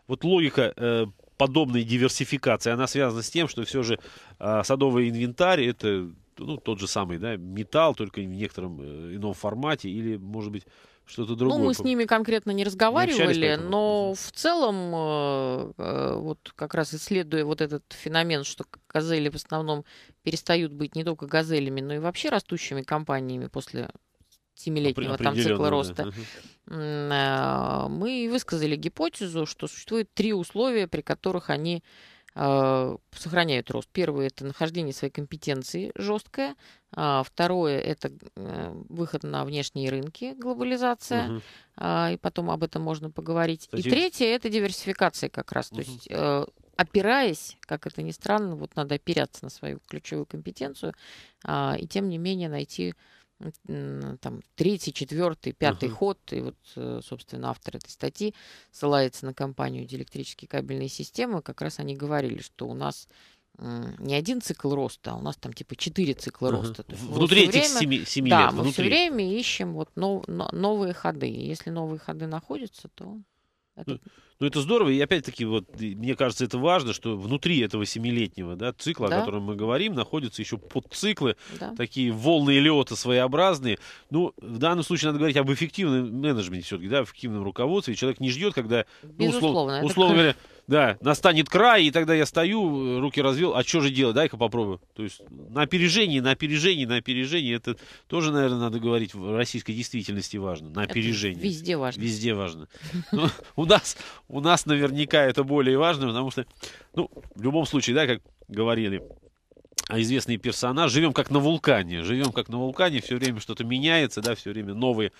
Вот логика э, подобной диверсификации, она связана с тем, что все же э, садовый инвентарь это ну, тот же самый, да, металл, только в некотором э, ином формате, или, может быть, что-то другое. Ну, мы с ними конкретно не разговаривали, но в целом, э, э, вот как раз исследуя вот этот феномен, что газели в основном перестают быть не только газелями, но и вообще растущими компаниями после семилетнего там цикла роста, да. Э, мы высказали гипотезу, что существует три условия, при которых они а, сохраняют рост. Первое – это нахождение своей компетенции жесткое. А, второе – это э, выход на внешние рынки, глобализация. Угу. И потом об этом можно поговорить. Кстати... И третье – это диверсификация как раз. Угу. То есть э, опираясь, как это ни странно, вот надо опираться на свою ключевую компетенцию и тем не менее найти там, третий, четвертый, пятый uh-huh. ход. И вот, э, собственно, автор этой статьи ссылается на компанию диэлектрические кабельные системы. Как раз они говорили, что у нас не один цикл роста, а у нас там типа четыре цикла uh-huh. роста. То есть внутри этих время, семи, семи да, лет. Да, мы все время ищем вот нов, новые ходы. И если новые ходы находятся, то это... А ну, ну, это здорово. И опять-таки, вот, мне кажется, это важно, что внутри этого семилетнего да, цикла, да. о котором мы говорим, находятся еще подциклы, да. такие волны лета своеобразные. Ну, в данном случае надо говорить об эффективном менеджменте все-таки, да, эффективном руководстве. человек не ждет, когда, ну, Безусловно, условно, это... условно говоря, да, настанет край, и тогда я стою, руки развел, а что же делать, дай-ка попробую. То есть на опережении, на опережении, на опережении, это тоже, наверное, надо говорить в российской действительности важно, на опережении. Это везде важно. Везде важно. Ну, у нас, у нас наверняка это более важно, потому что, ну, в любом случае, да, как говорили известный персонаж. Живем как на вулкане. Живем как на вулкане, все время что-то меняется, да, все время новые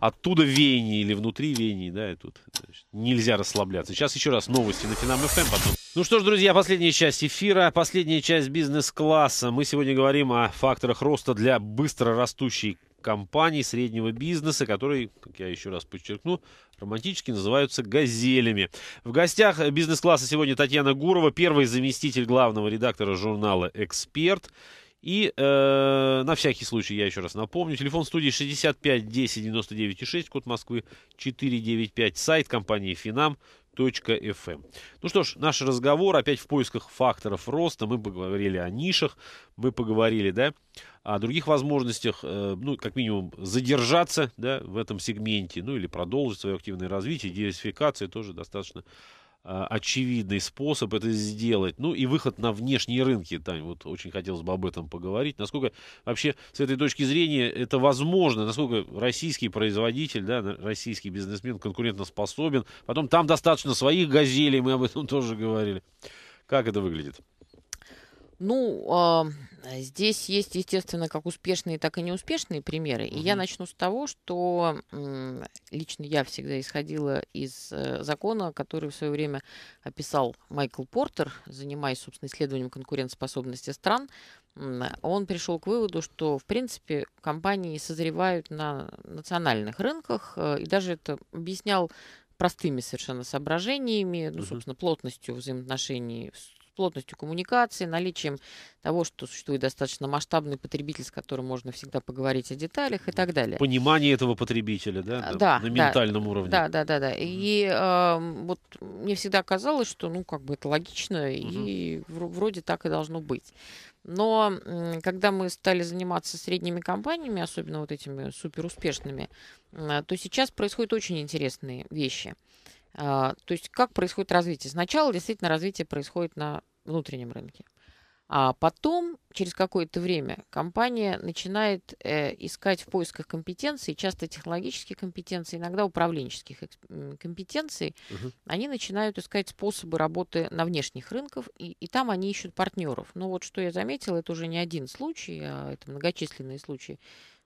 оттуда веяния или внутри веяний, да, и тут значит, нельзя расслабляться. Сейчас еще раз новости на Финам ФМ эм, потом. Ну что ж, друзья, последняя часть эфира, последняя часть бизнес-класса. Мы сегодня говорим о факторах роста для быстро растущей компаний среднего бизнеса, которые, как я еще раз подчеркну, романтически называются «газелями». В гостях бизнес-класса сегодня Татьяна Гурова, первый заместитель главного редактора журнала «Эксперт». И э, на всякий случай я еще раз напомню. Телефон студии 65 10 99 6, код Москвы 495, сайт компании «Финам» Фм. Эм. Ну что ж, наш разговор опять в поисках факторов роста. Мы поговорили о нишах, мы поговорили, да, о других возможностях, э, ну, как минимум, задержаться, да, в этом сегменте, ну, или продолжить свое активное развитие. Диверсификация тоже достаточно а, очевидный способ это сделать. Ну и выход на внешние рынки, Тань, вот очень хотелось бы об этом поговорить. Насколько вообще с этой точки зрения это возможно, насколько российский производитель, да, российский бизнесмен конкурентоспособен. Потом там достаточно своих газелей, мы об этом тоже говорили. Как это выглядит? Ну, э, здесь есть, естественно, как успешные, так и неуспешные примеры. И я начну с того, что э, лично я всегда исходила из э, закона, который в свое время описал Майкл Портер, занимаясь, собственно, исследованием конкурентоспособности стран. Он пришел к выводу, что, в принципе, компании созревают на национальных рынках, э, и даже это объяснял простыми совершенно соображениями, ну, собственно, плотностью взаимоотношений с плотностью коммуникации, наличием того, что существует достаточно масштабный потребитель, с которым можно всегда поговорить о деталях и так далее. Понимание этого потребителя, да, а, да на ментальном да, уровне. Да, да, да, да. Угу. И э, вот мне всегда казалось, что ну как бы это логично угу. и вроде так и должно быть. Но когда мы стали заниматься средними компаниями, особенно вот этими суперуспешными, э, то сейчас происходят очень интересные вещи. А, то есть как происходит развитие? Сначала действительно развитие происходит на внутреннем рынке. А потом, через какое-то время, компания начинает э, искать в поисках компетенций, часто технологических компетенций, иногда управленческих компетенций. Угу. Они начинают искать способы работы на внешних рынках, и, и там они ищут партнеров. Но ну, вот что я заметила, это уже не один случай, а это многочисленные случаи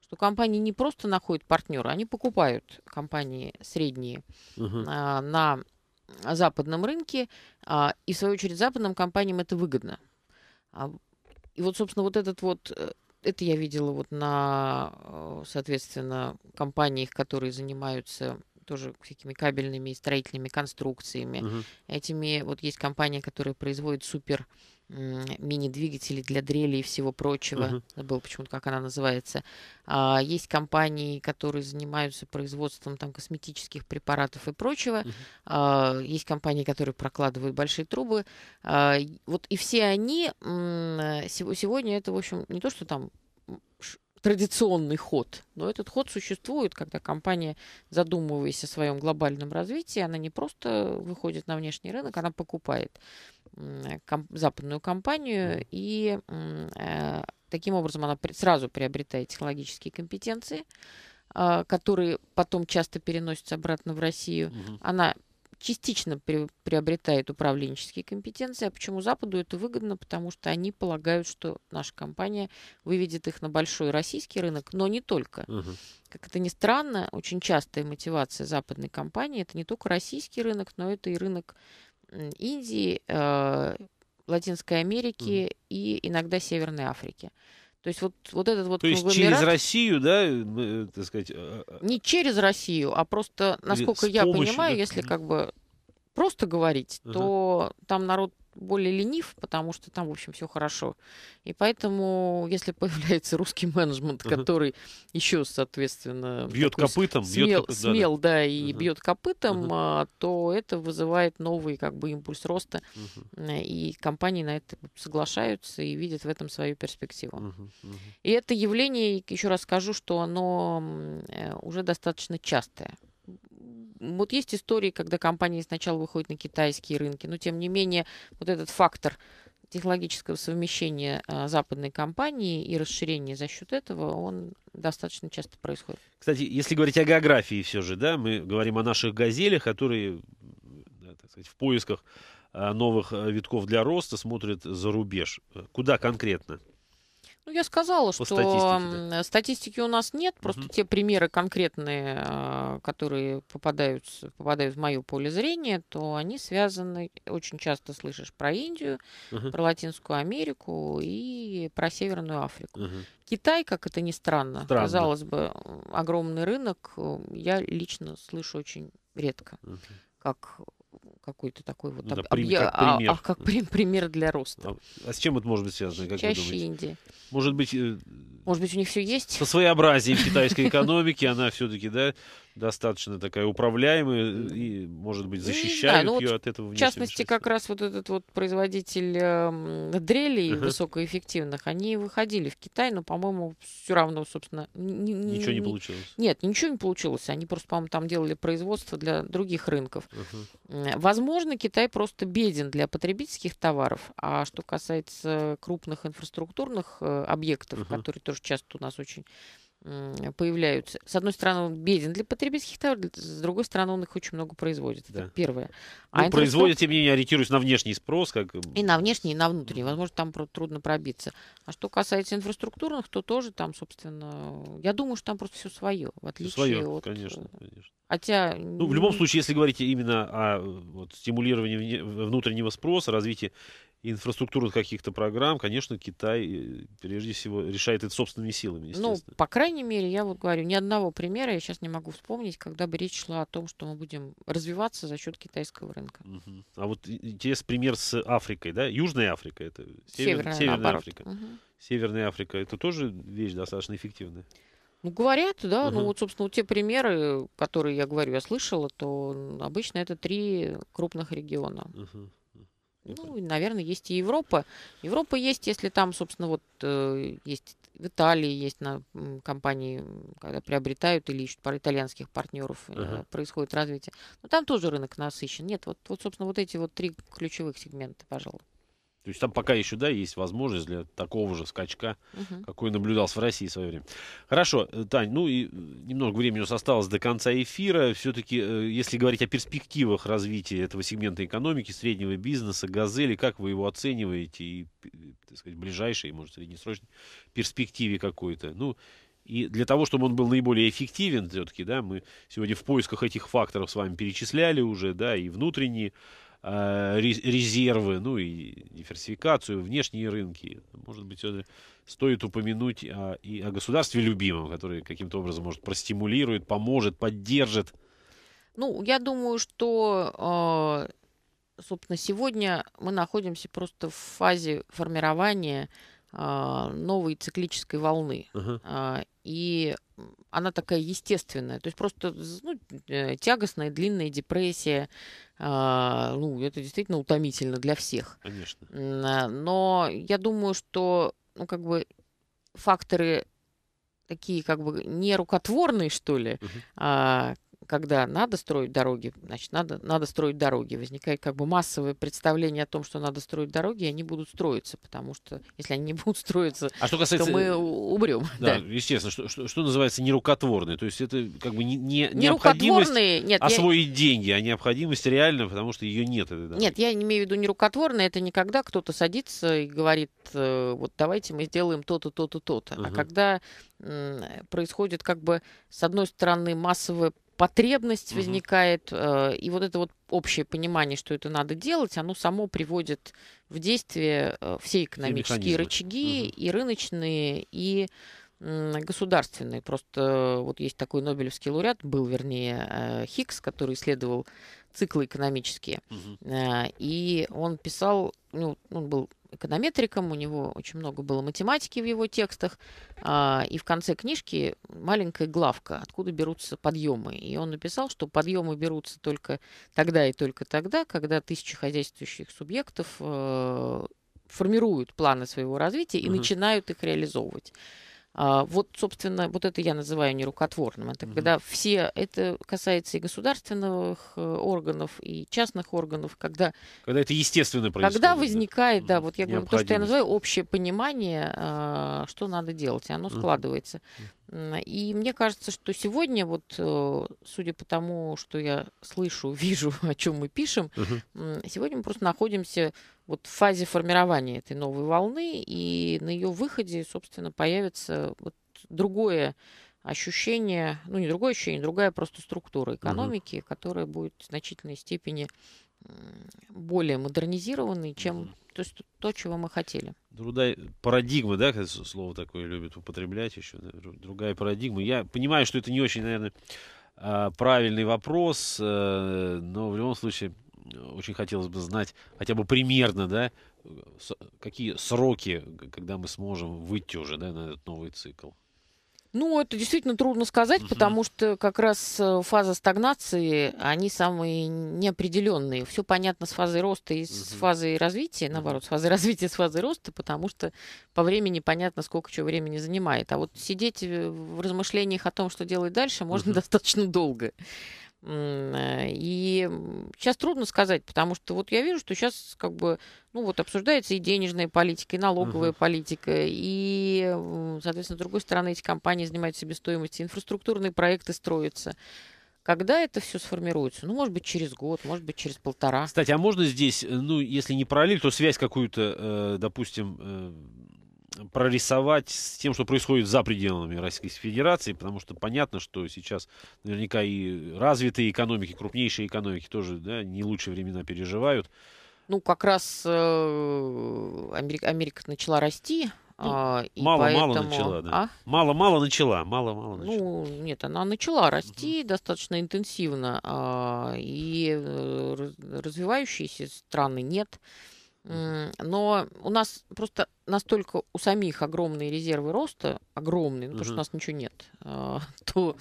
что компании не просто находят партнера, они покупают компании средние угу. а, на западном рынке, а, и в свою очередь западным компаниям это выгодно. А, и вот, собственно, вот этот вот, э, это я видела вот на, э, соответственно, компаниях, которые занимаются тоже всякими кабельными и строительными конструкциями. Угу. Этими, вот есть компания, которая производит супер мини двигатели для дрели и всего прочего. Угу. Uh -huh. Забыл почему-то, как она называется. А, есть компании, которые занимаются производством там, косметических препаратов и прочего. Uh -huh. А, есть компании, которые прокладывают большие трубы. А, вот и все они э, сегодня это, в общем, не то, что там традиционный ход. Но этот ход существует, когда компания, задумываясь о своем глобальном развитии, она не просто выходит на внешний рынок, она покупает западную компанию и э, таким образом она сразу приобретает технологические компетенции, а, которые потом часто переносятся обратно в Россию. Угу. Она частично приобретает управленческие компетенции. А почему Западу это выгодно? Потому что они полагают, что наша компания выведет их на большой российский рынок, но не только. Угу. Как это ни странно, очень частая мотивация западной компании это не только российский рынок, но это и рынок Индии, э, Латинской Америки угу. и иногда Северной Африки. То есть вот, вот этот вот То есть через Россию, да, э, так сказать? Э, Не через Россию, а просто, э, насколько я помощью, понимаю, да? если как бы просто говорить, uh-huh. то там народ более ленив, потому что там, в общем, все хорошо. И поэтому, если появляется русский менеджмент, который uh-huh. еще, соответственно... Бьет копытом. Смел, бьет смел да, да. и uh-huh. бьет копытом, uh-huh. то это вызывает новый как бы импульс роста. Uh-huh. И компании на это соглашаются и видят в этом свою перспективу. Uh-huh. Uh-huh. И это явление, еще раз скажу, что оно э, уже достаточно частое вот есть истории, когда компании сначала выходят на китайские рынки, но тем не менее вот этот фактор технологического совмещения а, западной компании и расширения за счет этого, он достаточно часто происходит. Кстати, если говорить о географии все же, да, мы говорим о наших газелях, которые да, так сказать, в поисках а, новых а, витков для роста смотрят за рубеж. Куда конкретно? Ну, я сказала, что статистике, да. статистики у нас нет, просто угу. те примеры конкретные, а, которые попадают, попадают в мое поле зрения, то они связаны, очень часто слышишь про Индию, угу. про Латинскую Америку и про Северную Африку. Угу. Китай, как это ни странно, странно, казалось бы, огромный рынок, я лично слышу очень редко, угу. как какой-то такой вот ну, да, объ... как а, пример. А, а как при, пример для роста. А, а с чем это может быть связано? Как Чаще Индии. Может быть, э, может быть, у них все есть? Со своеобразием китайской экономики она все-таки, да, достаточно такая управляемая и, может быть, ну, защищают да, ну, ее вот от этого В частности, как раз вот этот вот производитель э, дрелей uh-huh. высокоэффективных, они выходили в Китай, но, по-моему, все равно, собственно... ничего не получилось? Нет, ничего не получилось. Они просто, по-моему, там делали производство для других рынков. Uh-huh. Возможно, Китай просто беден для потребительских товаров, а что касается крупных инфраструктурных э, объектов, uh-huh. которые тоже часто у нас очень появляются. С одной стороны, он беден для потребительских товаров, с другой стороны, он их очень много производит. Да. Это первое. Ну, а ну, производит, тем не менее, ориентируясь на внешний спрос. Как... И на внешний, и на внутренний. Возможно, там трудно пробиться. А что касается инфраструктурных, то тоже там, собственно... Я думаю, что там просто все свое, в отличие все свое, от... конечно, э, конечно. Хотя... Ну, в любом случае, если говорить именно о вот, стимулировании внутреннего спроса, развитии инфраструктуру каких-то программ, конечно, Китай э, прежде всего решает это собственными силами. Ну, по крайней мере, я вот говорю, ни одного примера я сейчас не могу вспомнить, когда бы речь шла о том, что мы будем развиваться за счет китайского рынка. Угу. А вот интересный пример с Африкой, да? Южная Африка это север, Северная, Северная наоборот. Африка. Угу. Северная Африка это тоже вещь достаточно эффективная. Ну, говорят, да. Угу. Ну, вот, собственно, вот те примеры, которые я говорю, я слышала, то обычно это три крупных региона. Угу. Ну, наверное, есть и Европа. Европа есть, если там, собственно, вот э, есть в Италии есть на компании, когда приобретают или ищут итальянских партнеров, uh-huh. происходит развитие. Но там тоже рынок насыщен. Нет, вот, вот, собственно, вот эти вот три ключевых сегмента, пожалуй. То есть там пока еще, да, есть возможность для такого же скачка, угу. какой наблюдался в России в свое время. Хорошо, э, Тань, ну и э, немного времени у нас осталось до конца эфира. Все-таки, э, если говорить о перспективах развития этого сегмента экономики, среднего бизнеса, газели, как вы его оцениваете и, так сказать, ближайшей, может, среднесрочной перспективе какой-то? Ну, и для того, чтобы он был наиболее эффективен все-таки, да, мы сегодня в поисках этих факторов с вами перечисляли уже, да, и внутренние Э, резервы, ну и диверсификацию, внешние рынки. Может быть, стоит упомянуть о, а, и о государстве любимом, который каким-то образом, может, простимулирует, поможет, поддержит. Ну, я думаю, что, а, собственно, сегодня мы находимся просто в фазе формирования а, новой циклической волны. Uh-huh. И она такая естественная. То есть просто ну, э, тягостная, длинная депрессия, а, ну, это действительно утомительно для всех. Конечно. А, но я думаю, что, ну, как бы факторы такие как бы нерукотворные, что ли, угу. а, когда надо строить дороги, значит, надо, надо строить дороги. Возникает как бы массовое представление о том, что надо строить дороги, и они будут строиться, потому что если они не будут строиться, а что касается... то мы убрем. Да, да. естественно, что, что, что называется нерукотворные, то есть это как бы не, не необходимость нет, освоить я... деньги, а необходимость реально, потому что ее нет. Этой нет, я не имею в виду нерукотворные, это не когда кто-то садится и говорит, э, вот давайте мы сделаем то-то, то-то, то-то. uh А когда происходит как бы с одной стороны массовое потребность возникает, э, и вот это вот общее понимание, что это надо делать, оно само приводит в действие э, все экономические все рычаги, угу. и рыночные, и государственные. Просто вот есть такой Нобелевский лауреат, был, вернее, э, Хикс, который исследовал циклы экономические. Угу. И он писал, ну, он был эконометриком, у него очень много было математики в его текстах, а, и в конце книжки маленькая главка, откуда берутся подъемы. И он написал, что подъемы берутся только тогда и только тогда, когда тысячи хозяйствующих субъектов э, формируют планы своего развития и угу. начинают их реализовывать. А, вот, собственно, вот это я называю нерукотворным. Это угу. когда все, это касается и государственных э, органов, и частных органов, когда... Когда это естественно происходит. Когда возникает, да, да вот я говорю, то, что я называю общее понимание, а, что надо делать, и оно складывается. Угу. И мне кажется, что сегодня, вот, э, судя по тому, что я слышу, вижу, о чем мы пишем, угу. сегодня мы просто находимся вот в фазе формирования этой новой волны, и на ее выходе, собственно, появится вот другое ощущение, ну не другое ощущение, другая просто структура экономики, угу. которая будет в значительной степени более модернизированный, чем угу. то, есть, то, чего мы хотели. Другая парадигма, да, слово такое любят употреблять еще, да, другая парадигма. Я понимаю, что это не очень, наверное, а, правильный вопрос, э, но в любом случае э, очень хотелось бы знать хотя бы примерно, да, э, какие сроки, когда мы сможем выйти уже да, на этот новый цикл. Ну, это действительно трудно сказать, угу. потому что как раз э, фаза стагнации, они самые неопределенные. Все понятно с фазой роста и угу. с фазой развития, наоборот, с фазой развития, с фазой роста, потому что по времени понятно, сколько чего времени занимает. А вот сидеть э, в размышлениях о том, что делать дальше, можно угу. достаточно долго. Э, и сейчас трудно сказать, потому что вот я вижу, что сейчас как бы, ну вот обсуждается и денежная политика, и налоговая uh политика, и, соответственно, с другой стороны, эти компании занимают себестоимость, инфраструктурные проекты строятся. Когда это все сформируется? Ну, может быть, через год, может быть, через полтора. Кстати, а можно здесь, э, ну, если не параллель, то связь какую-то, э, допустим, прорисовать с тем, что происходит за пределами Российской Федерации, потому что понятно, что сейчас наверняка и развитые экономики, крупнейшие экономики тоже да, не лучшие времена переживают. Ну, как раз э, Америка, Америка начала расти. Ну, а, мало-мало поэтому... начала, да. А? Мало-мало а? начала, мало-мало ну, начала. Ну, нет, она начала расти угу. достаточно интенсивно. А, и э, развивающиеся страны нет. Э, но у нас просто настолько у самих огромные резервы роста, огромные, ну, угу. потому что у нас ничего нет, а, то...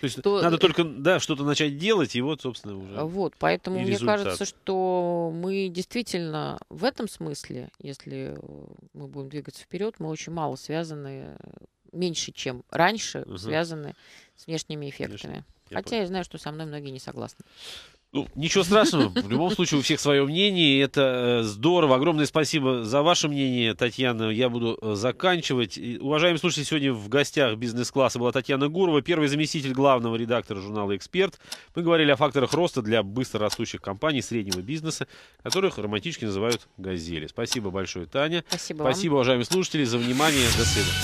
То есть то... надо только, да, что-то начать делать, и вот, собственно, уже а, Вот, поэтому мне кажется, что мы действительно в этом смысле, если э, мы будем двигаться вперед, мы очень мало связаны, меньше, чем раньше, угу. связаны с внешними эффектами. Конечно. Хотя понял. я знаю, что со мной многие не согласны. Ну, ничего страшного. В любом случае, у всех свое мнение. Это э, здорово. Огромное спасибо за ваше мнение, Татьяна. Я буду э, заканчивать. уважаемые слушатели, сегодня в гостях бизнес-класса была Татьяна Гурова, первый заместитель главного редактора журнала «Эксперт». Мы говорили о факторах роста для быстро растущих компаний среднего бизнеса, которых романтически называют «газели». Спасибо большое, Таня. Спасибо Спасибо, вам. уважаемые слушатели, за внимание. До свидания.